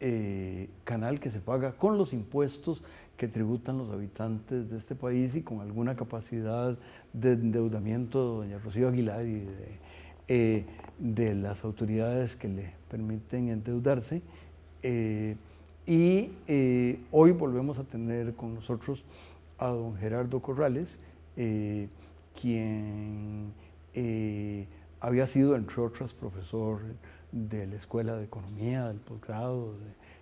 eh, canal que se paga con los impuestos que tributan los habitantes de este país y con alguna capacidad de endeudamiento de doña Rocío Aguilar y eh, de, las autoridades que le permiten endeudarse. Eh, y hoy volvemos a tener con nosotros a don Gerardo Corrales, quien había sido, entre otras, profesor de la Escuela de Economía, del posgrado,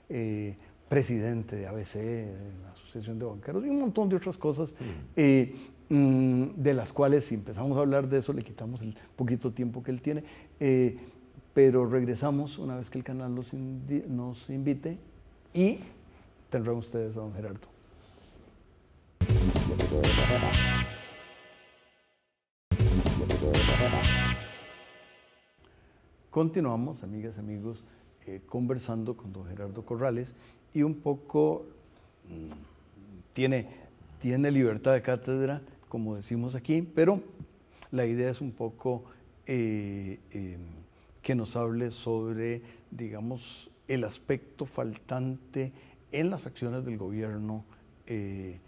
eh, presidente de ABC, de la Asociación de Banqueros y un montón de otras cosas. Mm. Eh, mm, de las cuales si empezamos a hablar de eso le quitamos el poquito tiempo que él tiene, eh, pero regresamos una vez que el canal nos, nos invite y tendrán ustedes a don Gerardo. Continuamos, amigas, amigos, eh, conversando con don Gerardo Corrales y un poco mm, tiene, tiene libertad de cátedra, como decimos aquí, pero la idea es un poco eh, em, que nos hable sobre, digamos, el aspecto faltante en las acciones del gobierno. Eh,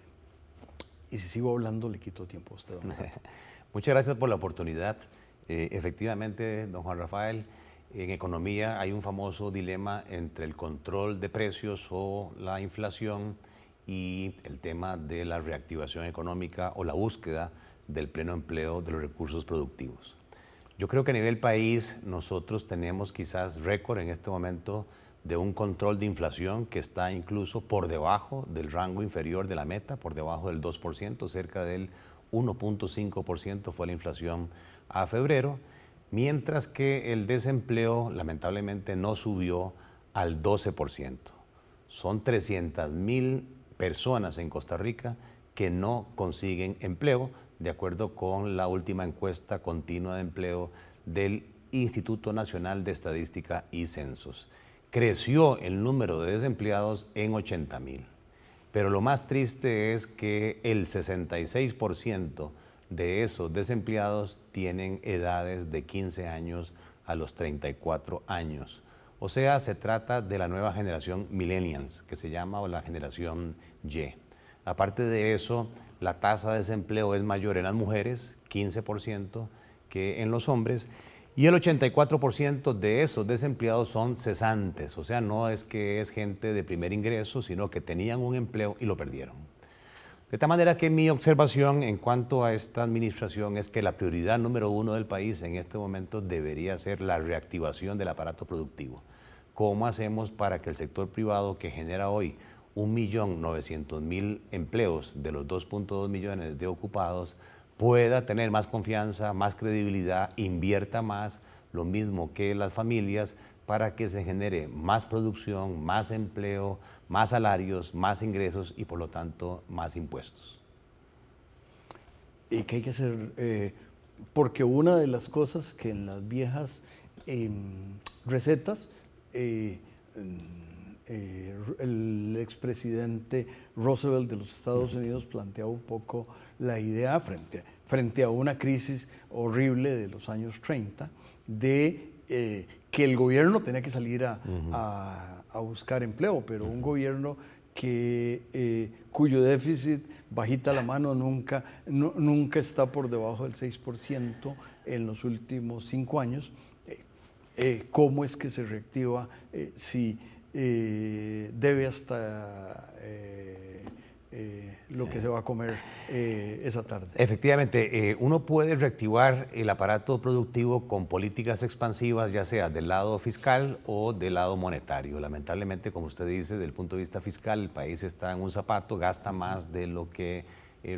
y si sigo hablando, le quito tiempo a usted. Muchas gracias por la oportunidad. Eh, efectivamente, don Juan Rafael, en economía hay un famoso dilema entre el control de precios o la inflación y el tema de la reactivación económica o la búsqueda del pleno empleo de los recursos productivos. Yo creo que a nivel país nosotros tenemos quizás récord en este momento de un control de inflación que está incluso por debajo del rango inferior de la meta, por debajo del 2%, cerca del 1.5% fue la inflación a febrero, mientras que el desempleo lamentablemente no subió al 12%. Son 300 mil personas en Costa Rica que no consiguen empleo, de acuerdo con la última encuesta continua de empleo del Instituto Nacional de Estadística y Censos. Creció el número de desempleados en 80 mil, pero lo más triste es que el 66% de esos desempleados tienen edades de 15 años a los 34 años. O sea, se trata de la nueva generación millennials, que se llama o la generación Y. Aparte de eso, la tasa de desempleo es mayor en las mujeres, 15%, que en los hombres. Y el 84% de esos desempleados son cesantes, o sea, no es que es gente de primer ingreso, sino que tenían un empleo y lo perdieron. De tal manera que mi observación en cuanto a esta administración es que la prioridad número uno del país en este momento debería ser la reactivación del aparato productivo. ¿Cómo hacemos para que el sector privado que genera hoy 1.900.000 empleos de los 2.2 millones de ocupados pueda tener más confianza, más credibilidad, invierta más, lo mismo que las familias, para que se genere más producción, más empleo, más salarios, más ingresos y por lo tanto más impuestos. ¿Y qué hay que hacer? Eh, porque una de las cosas que en las viejas em, recetas eh, mm, eh, el expresidente Roosevelt de los Estados Unidos planteaba un poco la idea frente, frente a una crisis horrible de los años 30 de eh, que el gobierno tenía que salir a, buscar empleo, pero un gobierno eh, cuyo déficit, bajita la mano, nunca, nunca está por debajo del 6% en los últimos cinco años. Eh, ¿Cómo es que se reactiva si debe hasta eh, lo que se va a comer eh, esa tarde. Efectivamente, eh, uno puede reactivar el aparato productivo con políticas expansivas, ya sea del lado fiscal o del lado monetario. Lamentablemente, como usted dice, desde el punto de vista fiscal, el país está en un zapato, gasta más de lo que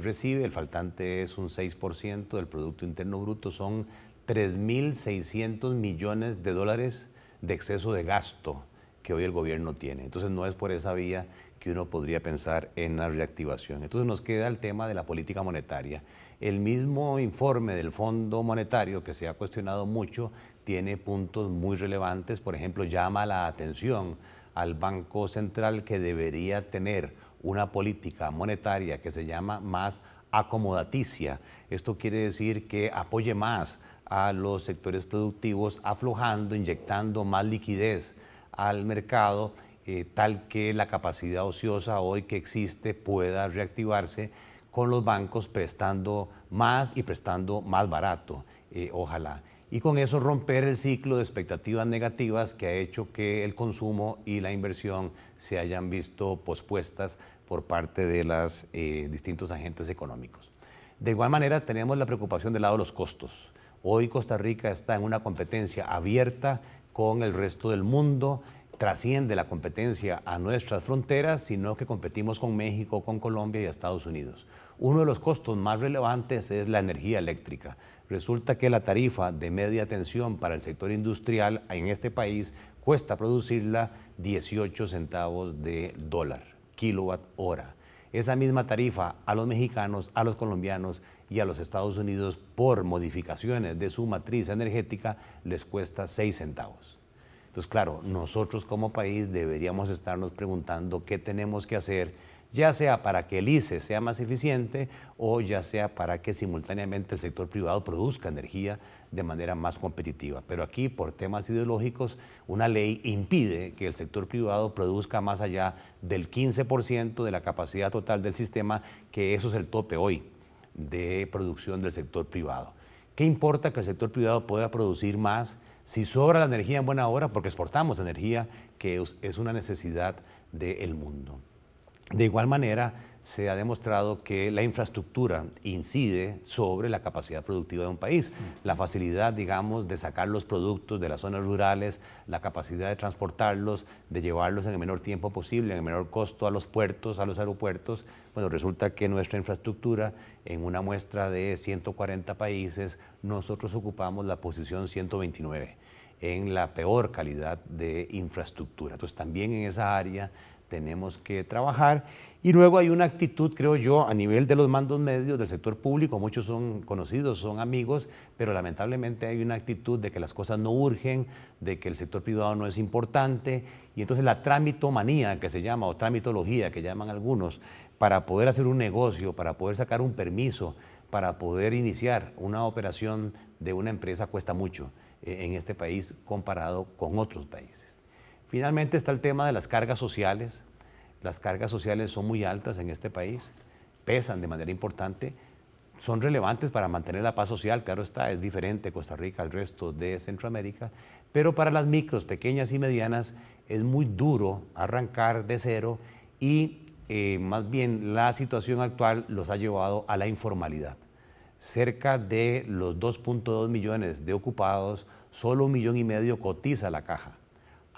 recibe, el faltante es un 6% del Producto Interno Bruto, son 3.600 millones de dólares de exceso de gasto que hoy el gobierno tiene. Entonces no es por esa vía que uno podría pensar en la reactivación. Entonces nos queda el tema de la política monetaria. El mismo informe del Fondo Monetario, que se ha cuestionado mucho, tiene puntos muy relevantes. Por ejemplo, llama la atención al Banco Central que debería tener una política monetaria que se llama más acomodaticia. Esto quiere decir que apoye más a los sectores productivos, aflojando, inyectando más liquidez al mercado eh, tal que la capacidad ociosa hoy que existe pueda reactivarse con los bancos prestando más y prestando más barato, eh, ojalá. Y con eso romper el ciclo de expectativas negativas que ha hecho que el consumo y la inversión se hayan visto pospuestas por parte de los eh, distintos agentes económicos. De igual manera, tenemos la preocupación del lado de los costos. Hoy Costa Rica está en una competencia abierta con el resto del mundo trasciende la competencia a nuestras fronteras, sino que competimos con México, con Colombia y Estados Unidos. Uno de los costos más relevantes es la energía eléctrica. Resulta que la tarifa de media tensión para el sector industrial en este país cuesta producirla 18 centavos de dólar, kilowatt hora. Esa misma tarifa a los mexicanos, a los colombianos y a los Estados Unidos por modificaciones de su matriz energética les cuesta 6 centavos. Entonces, claro, nosotros como país deberíamos estarnos preguntando qué tenemos que hacer, ya sea para que el ICE sea más eficiente o ya sea para que simultáneamente el sector privado produzca energía de manera más competitiva. Pero aquí, por temas ideológicos, una ley impide que el sector privado produzca más allá del 15% de la capacidad total del sistema, que eso es el tope hoy de producción del sector privado. ¿Qué importa que el sector privado pueda producir más? Si sobra la energía en buena hora, porque exportamos energía, que es una necesidad del mundo. De igual manera, se ha demostrado que la infraestructura incide sobre la capacidad productiva de un país. La facilidad, digamos, de sacar los productos de las zonas rurales, la capacidad de transportarlos, de llevarlos en el menor tiempo posible, en el menor costo a los puertos, a los aeropuertos. Bueno, resulta que nuestra infraestructura, en una muestra de 140 países, nosotros ocupamos la posición 129 en la peor calidad de infraestructura. Entonces, también en esa área tenemos que trabajar. Y luego hay una actitud, creo yo, a nivel de los mandos medios del sector público, muchos son conocidos, son amigos, pero lamentablemente hay una actitud de que las cosas no urgen, de que el sector privado no es importante, y entonces la tramitomanía que se llama, o tramitología que llaman algunos, para poder hacer un negocio, para poder sacar un permiso, para poder iniciar una operación de una empresa cuesta mucho eh, en este país comparado con otros países. Finalmente está el tema de las cargas sociales. Las cargas sociales son muy altas en este país, pesan de manera importante, son relevantes para mantener la paz social, claro está, es diferente Costa Rica al resto de Centroamérica, pero para las micros, pequeñas y medianas es muy duro arrancar de cero y eh, más bien la situación actual los ha llevado a la informalidad. Cerca de los 2.2 millones de ocupados, solo un millón y medio cotiza la caja.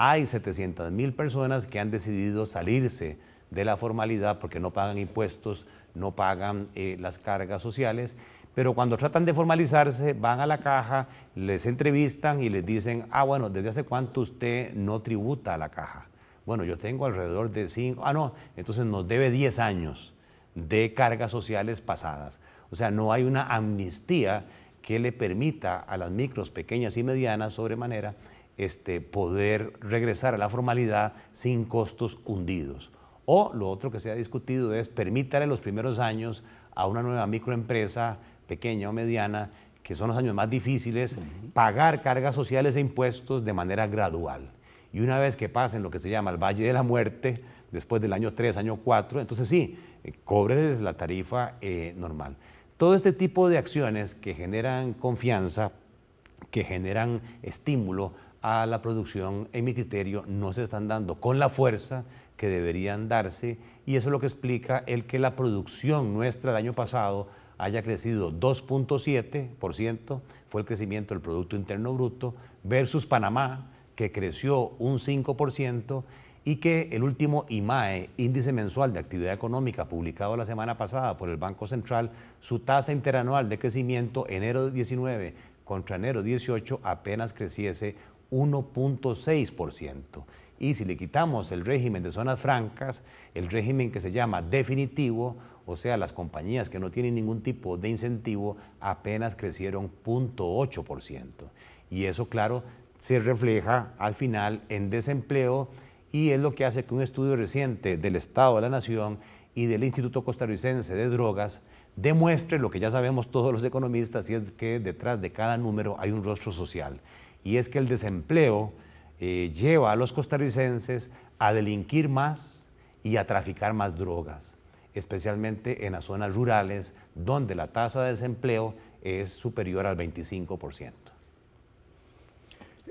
Hay 700 mil personas que han decidido salirse de la formalidad porque no pagan impuestos, no pagan eh, las cargas sociales, pero cuando tratan de formalizarse van a la caja, les entrevistan y les dicen, ah, bueno, ¿desde hace cuánto usted no tributa a la caja? Bueno, yo tengo alrededor de 5, ah, no, entonces nos debe 10 años de cargas sociales pasadas. O sea, no hay una amnistía que le permita a las micros, pequeñas y medianas, sobremanera, este, poder regresar a la formalidad sin costos hundidos. O lo otro que se ha discutido es permítale los primeros años a una nueva microempresa, pequeña o mediana, que son los años más difíciles, pagar cargas sociales e impuestos de manera gradual. Y una vez que pasen lo que se llama el Valle de la Muerte, después del año 3, año 4, entonces sí, eh, cobres la tarifa eh, normal. Todo este tipo de acciones que generan confianza, que generan estímulo a la producción, en mi criterio, no se están dando con la fuerza que deberían darse y eso es lo que explica el que la producción nuestra el año pasado haya crecido 2.7%, fue el crecimiento del Producto Interno Bruto, versus Panamá, que creció un 5% y que el último IMAE, índice mensual de actividad económica publicado la semana pasada por el Banco Central, su tasa interanual de crecimiento enero 19 contra enero 18 apenas creciese 1.6%. Y si le quitamos el régimen de zonas francas, el régimen que se llama definitivo, o sea, las compañías que no tienen ningún tipo de incentivo, apenas crecieron 0.8%. Y eso, claro, se refleja al final en desempleo y es lo que hace que un estudio reciente del Estado de la Nación y del Instituto Costarricense de Drogas demuestre lo que ya sabemos todos los economistas y es que detrás de cada número hay un rostro social y es que el desempleo eh, lleva a los costarricenses a delinquir más y a traficar más drogas, especialmente en las zonas rurales donde la tasa de desempleo es superior al 25%.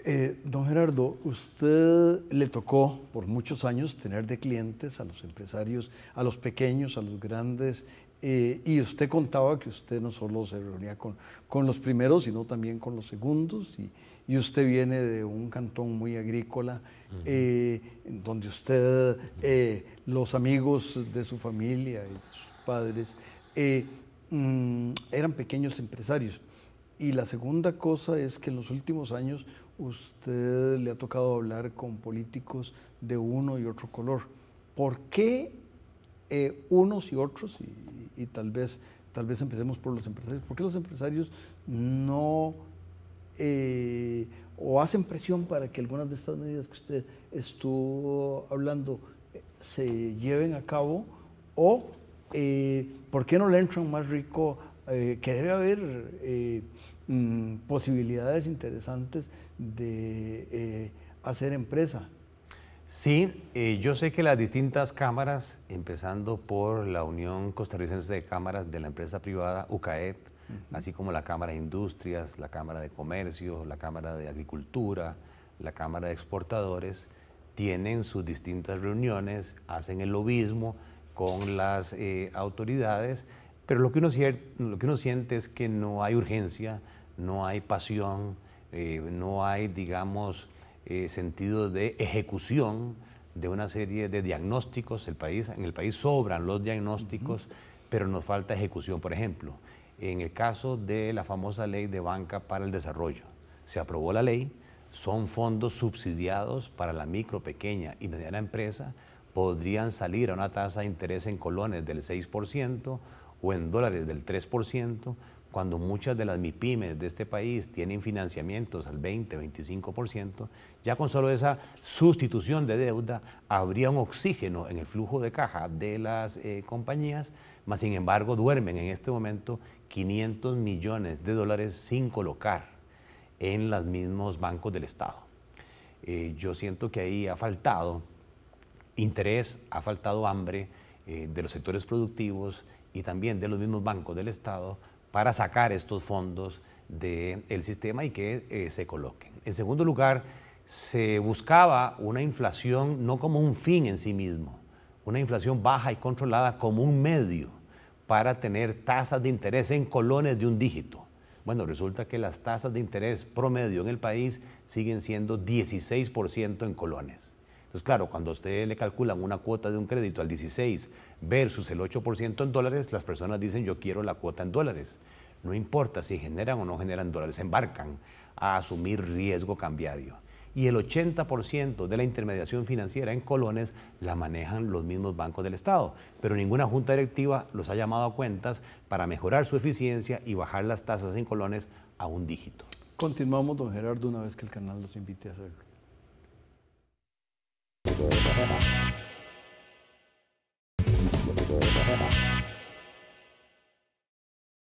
Eh, don Gerardo, usted le tocó por muchos años tener de clientes a los empresarios, a los pequeños, a los grandes, eh, y usted contaba que usted no solo se reunía con, con los primeros, sino también con los segundos y, y usted viene de un cantón muy agrícola, eh, donde usted, eh, los amigos de su familia y sus padres, eh, mm, eran pequeños empresarios. Y la segunda cosa es que en los últimos años usted le ha tocado hablar con políticos de uno y otro color. ¿Por qué unos y otros, y, y, tal, vez, tal vez empecemos por los empresarios, ¿por qué los empresarios no eh, o hacen presión para que algunas de estas medidas que usted estuvo hablando eh, se lleven a cabo o eh, por qué no le entran más rico que debe haber mm, posibilidades interesantes de hacer empresa. Sí, yo sé que las distintas cámaras, empezando por la Unión Costarricense de Cámaras de la Empresa Privada, UCAEP, así como la Cámara de Industrias, la Cámara de Comercio, la Cámara de Agricultura, la Cámara de Exportadores, tienen sus distintas reuniones, hacen el lobismo con las eh, autoridades, pero lo que, uno siente es que no hay urgencia, no hay pasión, eh, no hay, digamos, eh, sentido de ejecución de una serie de diagnósticos. en el país sobran los diagnósticos, pero nos falta ejecución, por ejemplo en el caso de la famosa ley de banca para el desarrollo. Se aprobó la ley, son fondos subsidiados para la micro, pequeña y mediana empresa, podrían salir a una tasa de interés en colones del 6% o en dólares del 3%, cuando muchas de las MIPIMES de este país tienen financiamientos al 20, 25%, ya con solo esa sustitución de deuda habría un oxígeno en el flujo de caja de las eh, compañías, mas sin embargo duermen en este momento 500 millones de dólares sin colocar en los mismos bancos del Estado. Eh, yo siento que ahí ha faltado interés, ha faltado hambre eh, de los sectores productivos y también de los mismos bancos del Estado para sacar estos fondos del sistema y que eh, se coloquen. En segundo lugar, se buscaba una inflación no como un fin en sí mismo, una inflación baja y controlada como un medio para tener tasas de interés en colones de un dígito. Bueno, resulta que las tasas de interés promedio en el país siguen siendo 16% en colones. Entonces, claro, cuando a usted le calculan una cuota de un crédito al 16 versus el 8% en dólares, las personas dicen yo quiero la cuota en dólares. No importa si generan o no generan dólares, se embarcan a asumir riesgo cambiario. Y el 80% de la intermediación financiera en colones la manejan los mismos bancos del Estado, pero ninguna junta directiva los ha llamado a cuentas para mejorar su eficiencia y bajar las tasas en colones a un dígito. Continuamos, don Gerardo, una vez que el canal los invite a hacerlo.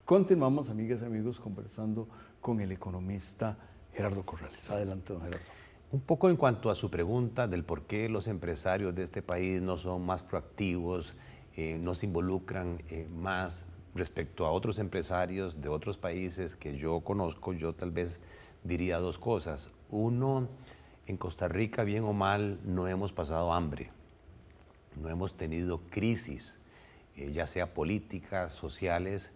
Continuamos, amigas y amigos, conversando con el economista Gerardo Corrales. Adelante, don Gerardo. Un poco en cuanto a su pregunta del por qué los empresarios de este país no son más proactivos, eh, no se involucran eh, más respecto a otros empresarios de otros países que yo conozco, yo tal vez diría dos cosas. Uno, en Costa Rica, bien o mal, no hemos pasado hambre, no hemos tenido crisis, eh, ya sea políticas, sociales,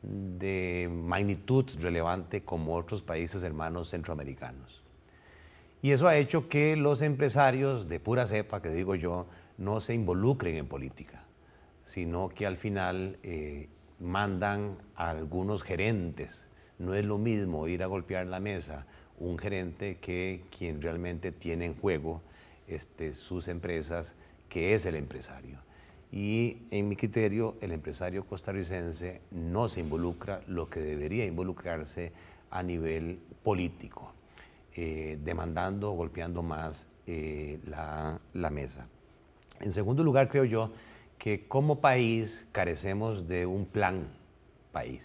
de magnitud relevante como otros países hermanos centroamericanos. Y eso ha hecho que los empresarios de pura cepa, que digo yo, no se involucren en política, sino que al final eh, mandan a algunos gerentes. No es lo mismo ir a golpear la mesa un gerente que quien realmente tiene en juego este, sus empresas, que es el empresario. Y en mi criterio, el empresario costarricense no se involucra lo que debería involucrarse a nivel político, eh, demandando golpeando más eh, la, la mesa. En segundo lugar, creo yo que como país carecemos de un plan país.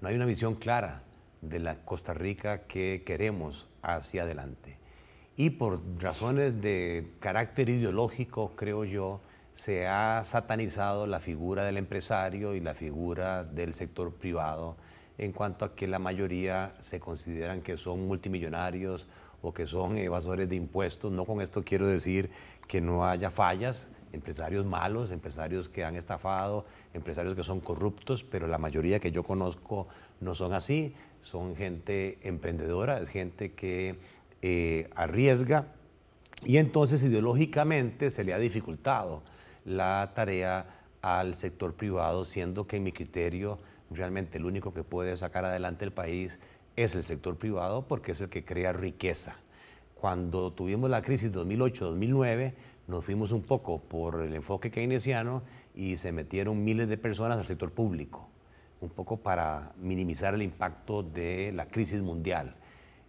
No hay una visión clara de la Costa Rica que queremos hacia adelante. Y por razones de carácter ideológico, creo yo, se ha satanizado la figura del empresario y la figura del sector privado en cuanto a que la mayoría se consideran que son multimillonarios o que son evasores de impuestos. No con esto quiero decir que no haya fallas, empresarios malos, empresarios que han estafado, empresarios que son corruptos, pero la mayoría que yo conozco no son así, son gente emprendedora, es gente que eh, arriesga y entonces ideológicamente se le ha dificultado la tarea al sector privado, siendo que en mi criterio realmente el único que puede sacar adelante el país es el sector privado porque es el que crea riqueza. Cuando tuvimos la crisis 2008-2009, nos fuimos un poco por el enfoque keynesiano y se metieron miles de personas al sector público, un poco para minimizar el impacto de la crisis mundial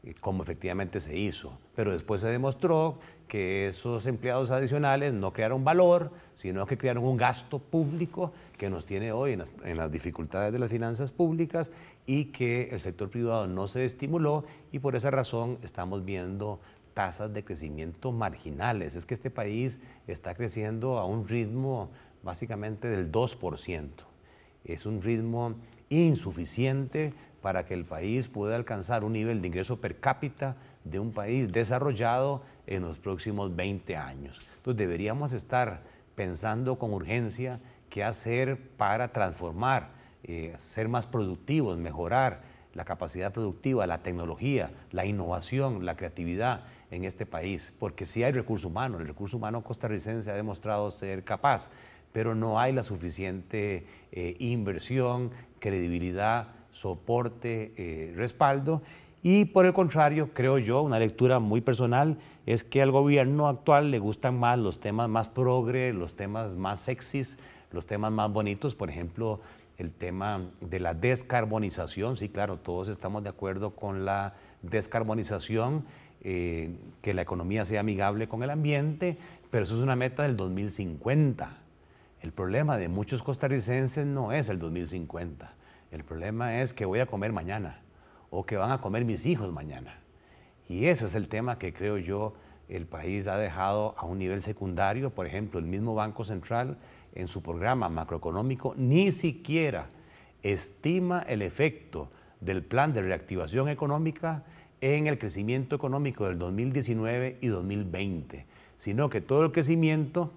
eh, como efectivamente se hizo. Pero después se demostró que esos empleados adicionales no crearon valor, sino que crearon un gasto público que nos tiene hoy en las, en las, dificultades de las finanzas públicas y que el sector privado no se estimuló y por esa razón estamos viendo tasas de crecimiento marginales. Es que este país está creciendo a un ritmo básicamente del 2%. Es un ritmo insuficiente para que el país pueda alcanzar un nivel de ingreso per cápita de un país desarrollado en los próximos 20 años. Entonces deberíamos estar pensando con urgencia qué hacer para transformar, eh, ser más productivos, mejorar la capacidad productiva, la tecnología, la innovación, la creatividad en este país, porque sí hay recurso humano, el recurso humano costarricense ha demostrado ser capaz, pero no hay la suficiente eh, inversión, credibilidad, soporte, eh, respaldo. Y por el contrario, creo yo, una lectura muy personal, es que al gobierno actual le gustan más los temas más progre, los temas más sexys, los temas más bonitos, por ejemplo, el tema de la descarbonización. Sí, claro, todos estamos de acuerdo con la descarbonización, eh, que la economía sea amigable con el ambiente, pero eso es una meta del 2050. El problema de muchos costarricenses no es el 2050. El problema es que voy a comer mañana o que van a comer mis hijos mañana. Y ese es el tema que creo yo el país ha dejado a un nivel secundario. Por ejemplo, el mismo Banco Central en su programa macroeconómico ni siquiera estima el efecto del plan de reactivación económica en el crecimiento económico del 2019 y 2020, sino que todo el crecimiento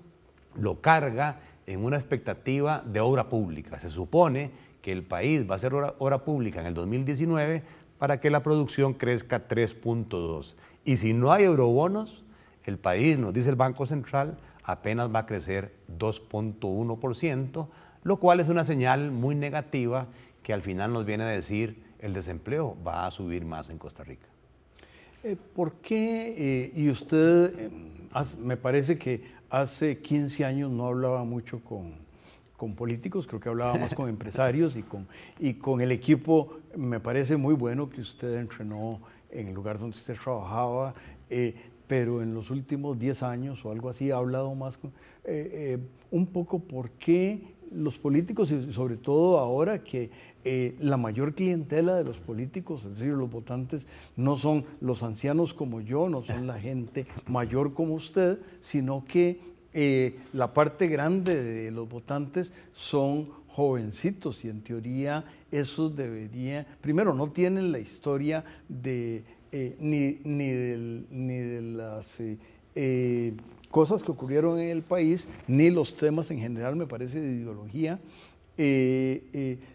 lo carga en una expectativa de obra pública. Se supone que el país va a hacer obra, pública en el 2019 para que la producción crezca 3.2. Y si no hay eurobonos, el país, nos dice el Banco Central, apenas va a crecer 2.1%, lo cual es una señal muy negativa que al final nos viene a decir el desempleo va a subir más en Costa Rica. Eh, ¿Por qué? Eh, y usted, em, me parece que hace 15 años no hablaba mucho con, políticos, creo que hablaba más con empresarios y con, y con el equipo, me parece muy bueno que usted entrenó en el lugar donde usted trabajaba. Eh, pero en los últimos 10 años o algo así ha hablado más eh, eh, un poco por qué los políticos y sobre todo ahora que eh, la mayor clientela de los políticos, es decir, los votantes, no son los ancianos como yo, no son la gente mayor como usted, sino que la parte grande de los votantes son jovencitos y en teoría esos deberían, primero, no tienen la historia de eh, ni, ni, ni, de las eh, eh, cosas que ocurrieron en el país, ni los temas en general, me parece, de ideología,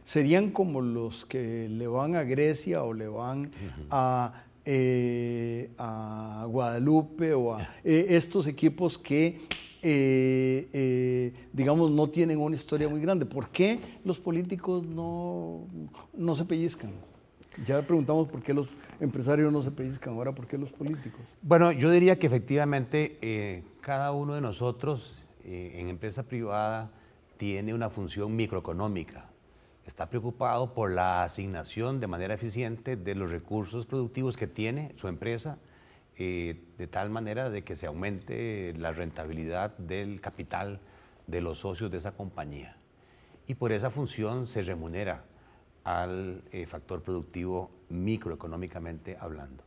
serían como los que le van a Grecia o le van a a Guadalupe o a estos equipos que, digamos, no tienen una historia muy grande. ¿Por qué los políticos no, no se pellizcan? Ya preguntamos por qué los empresarios no se pellizcan, ahora por qué los políticos. Bueno, yo diría que efectivamente eh, cada uno de nosotros eh, en empresa privada tiene una función microeconómica. Está preocupado por la asignación de manera eficiente de los recursos productivos que tiene su empresa, eh, de tal manera de que se aumente la rentabilidad del capital de los socios de esa compañía. Y por esa función se remunera al eh, factor productivo microeconómicamente hablando.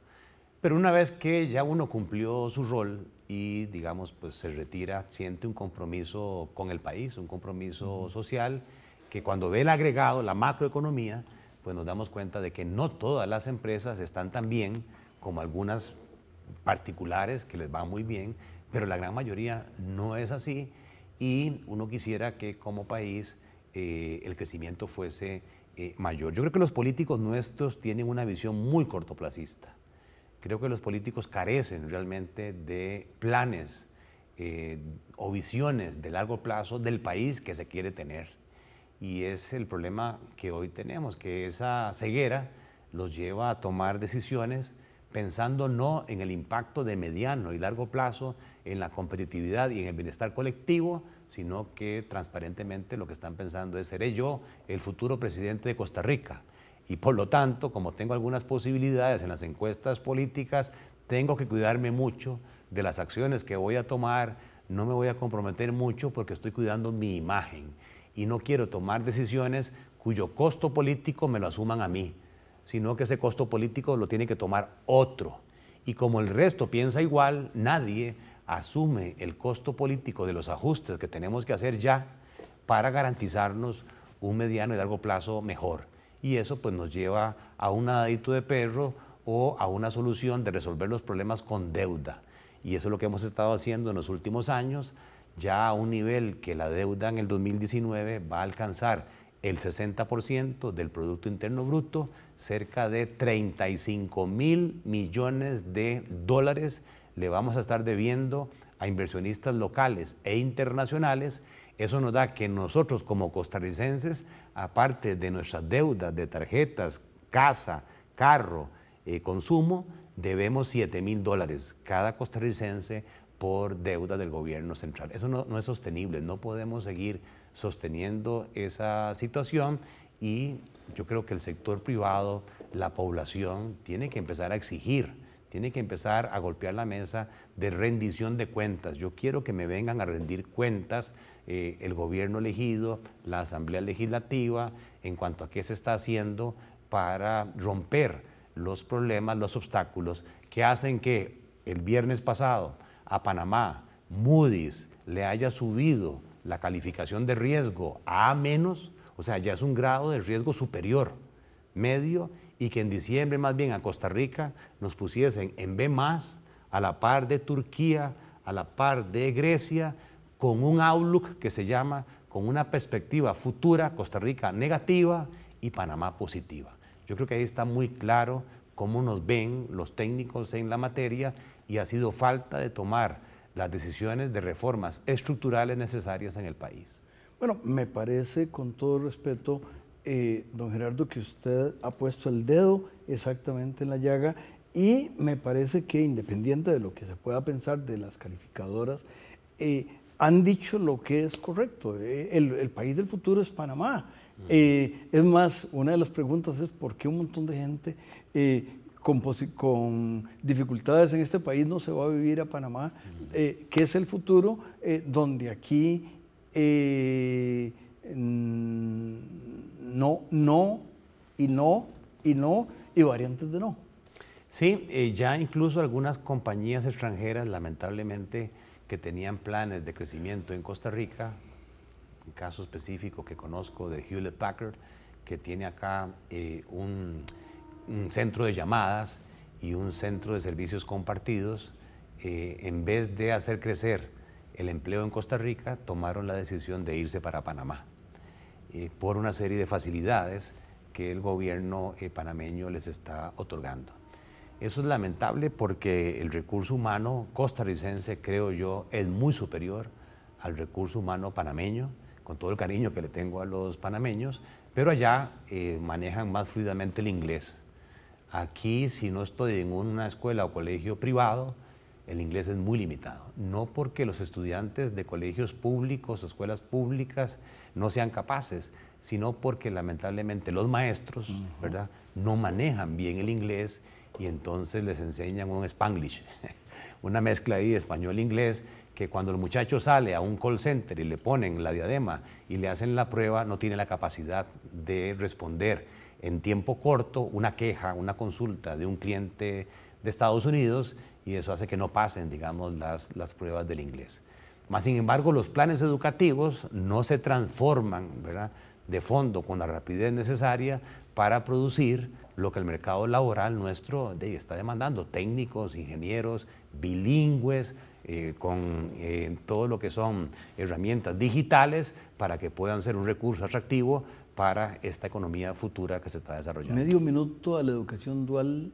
Pero una vez que ya uno cumplió su rol y, digamos, pues se retira, siente un compromiso con el país, un compromiso social, que cuando ve el agregado, la macroeconomía, pues nos damos cuenta de que no todas las empresas están tan bien como algunas particulares que les va muy bien, pero la gran mayoría no es así y uno quisiera que como país eh, el crecimiento fuese eh, mayor. Yo creo que los políticos nuestros tienen una visión muy cortoplacista. Creo que los políticos carecen realmente de planes eh, o visiones de largo plazo del país que se quiere tener. Y es el problema que hoy tenemos, que esa ceguera los lleva a tomar decisiones pensando no en el impacto de mediano y largo plazo, en la competitividad y en el bienestar colectivo, sino que transparentemente lo que están pensando es, seré yo el futuro presidente de Costa Rica. Y por lo tanto, como tengo algunas posibilidades en las encuestas políticas, tengo que cuidarme mucho de las acciones que voy a tomar, no me voy a comprometer mucho porque estoy cuidando mi imagen y no quiero tomar decisiones cuyo costo político me lo asuman a mí, sino que ese costo político lo tiene que tomar otro. Y como el resto piensa igual, nadie asume el costo político de los ajustes que tenemos que hacer ya para garantizarnos un mediano y largo plazo mejor. Y eso pues nos lleva a un adito de perro o a una solución de resolver los problemas con deuda. Y eso es lo que hemos estado haciendo en los últimos años, ya a un nivel que la deuda en el 2019 va a alcanzar el 60% del Producto Interno Bruto, cerca de 35 mil millones de dólares le vamos a estar debiendo a inversionistas locales e internacionales. Eso nos da que nosotros como costarricenses, aparte de nuestras deudas de tarjetas, casa, carro, eh, consumo, debemos 7 mil dólares cada costarricense por deuda del gobierno central. Eso no es sostenible, no podemos seguir sosteniendo esa situación y yo creo que el sector privado, la población, tiene que empezar a exigir tiene que empezar a golpear la mesa de rendición de cuentas. Yo quiero que me vengan a rendir cuentas eh, el gobierno elegido, la Asamblea Legislativa, en cuanto a qué se está haciendo para romper los problemas, los obstáculos que hacen que el viernes pasado a Panamá Moody's le haya subido la calificación de riesgo a A menos, o sea, ya es un grado de riesgo superior, medio y que en diciembre más bien a Costa Rica nos pusiesen en B más, a la par de Turquía, a la par de Grecia, con un outlook que se llama, con una perspectiva futura, Costa Rica negativa y Panamá positiva. Yo creo que ahí está muy claro cómo nos ven los técnicos en la materia y ha sido falta de tomar las decisiones de reformas estructurales necesarias en el país. Bueno, me parece, con todo respeto, eh, don Gerardo, que usted ha puesto el dedo exactamente en la llaga y me parece que independiente de lo que se pueda pensar de las calificadoras, eh, han dicho lo que es correcto. Eh, el, país del futuro es Panamá. es más, una de las preguntas es por qué un montón de gente con, dificultades en este país no se va a vivir a Panamá, que es el futuro donde aquí no, no y no y no y variantes de no. Sí, eh, ya incluso algunas compañías extranjeras, lamentablemente, que tenían planes de crecimiento en Costa Rica, un caso específico que conozco de Hewlett Packard, que tiene acá eh, un, centro de llamadas y un centro de servicios compartidos, eh, en vez de hacer crecer el empleo en Costa Rica, tomaron la decisión de irse para Panamá. Eh, por una serie de facilidades que el gobierno eh, panameño les está otorgando. Eso es lamentable porque el recurso humano costarricense, creo yo, es muy superior al recurso humano panameño, con todo el cariño que le tengo a los panameños, pero allá eh, manejan más fluidamente el inglés. Aquí, si no estoy en una escuela o colegio privado, el inglés es muy limitado. No porque los estudiantes de colegios públicos o escuelas públicas no sean capaces, sino porque lamentablemente los maestros, ¿verdad?, no manejan bien el inglés y entonces les enseñan un spanglish, una mezcla de español-inglés e que cuando el muchacho sale a un call center y le ponen la diadema y le hacen la prueba, no tiene la capacidad de responder en tiempo corto una queja, una consulta de un cliente de Estados Unidos y eso hace que no pasen, digamos, las, pruebas del inglés. Más sin embargo, los planes educativos no se transforman de fondo con la rapidez necesaria para producir lo que el mercado laboral nuestro está demandando, técnicos, ingenieros, bilingües, eh, con eh, todo lo que son herramientas digitales para que puedan ser un recurso atractivo para esta economía futura que se está desarrollando. Medio minuto a la educación dual.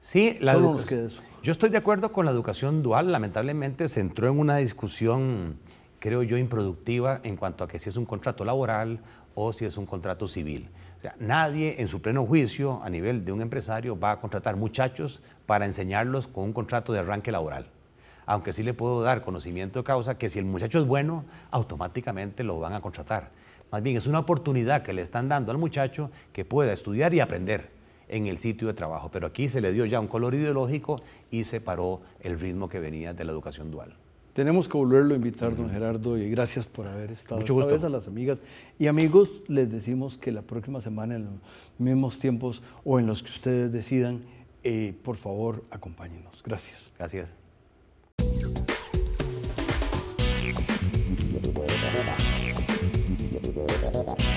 Sí, la Yo estoy de acuerdo con la educación dual. Lamentablemente se entró en una discusión, creo yo, improductiva en cuanto a que si es un contrato laboral o si es un contrato civil. nadie en su pleno juicio a nivel de un empresario va a contratar muchachos para enseñarlos con un contrato de arranque laboral aunque sí le puedo dar conocimiento de causa que si el muchacho es bueno, automáticamente lo van a contratar. Más bien es una oportunidad que le están dando al muchacho que pueda estudiar y aprender en el sitio de trabajo. Pero aquí se le dio ya un color ideológico y se paró el ritmo que venía de la educación dual. Tenemos que volverlo a invitar, don Gerardo, y gracias por haber estado. Mucho gusto. a las amigas y amigos les decimos que la próxima semana, en los mismos tiempos o en los que ustedes decidan, eh, por favor, acompáñenos. Gracias. Gracias. Thank you.